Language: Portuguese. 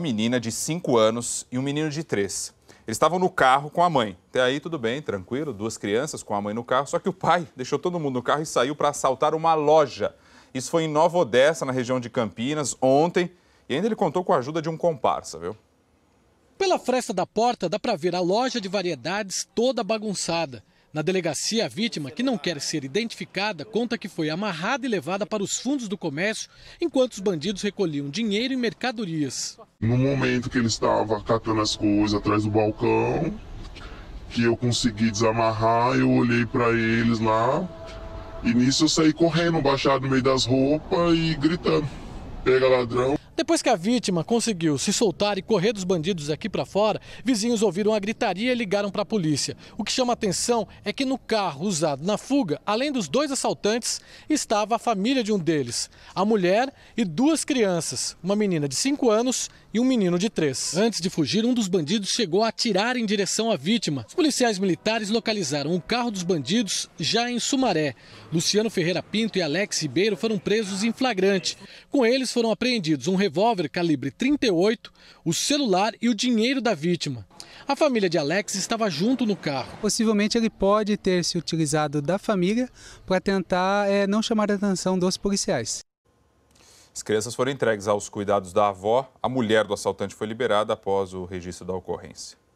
menina de 5 anos e um menino de 3. Eles estavam no carro com a mãe. Até aí tudo bem, tranquilo, duas crianças com a mãe no carro, só que o pai deixou todo mundo no carro e saiu para assaltar uma loja. Isso foi em Nova Odessa, na região de Campinas, ontem, e ainda ele contou com a ajuda de um comparsa, viu? Pela fresta da porta dá para ver a loja de variedades toda bagunçada. Na delegacia, a vítima, que não quer ser identificada, conta que foi amarrada e levada para os fundos do comércio enquanto os bandidos recolhiam dinheiro e mercadorias. No momento que ele estava catando as coisas atrás do balcão, que eu consegui desamarrar, eu olhei para eles lá. E nisso eu saí correndo, baixado no meio das roupas e gritando: Pega ladrão, depois que a vítima conseguiu se soltar e correr dos bandidos aqui para fora, vizinhos ouviram a gritaria e ligaram para a polícia. O que chama atenção é que no carro usado na fuga, além dos dois assaltantes, estava a família de um deles, a mulher e duas crianças, uma menina de 5 anos e um menino de 3. Antes de fugir, um dos bandidos chegou a atirar em direção à vítima. Os policiais militares localizaram o carro dos bandidos já em Sumaré. Luciano Ferreira Pinto e Alex Ribeiro foram presos em flagrante. Com eles foram apreendidos um revólver calibre 38, o celular e o dinheiro da vítima. A família de Alex estava junto no carro. Possivelmente ele pode ter se utilizado da família para tentar é, não chamar a atenção dos policiais. As crianças foram entregues aos cuidados da avó. A mulher do assaltante foi liberada após o registro da ocorrência.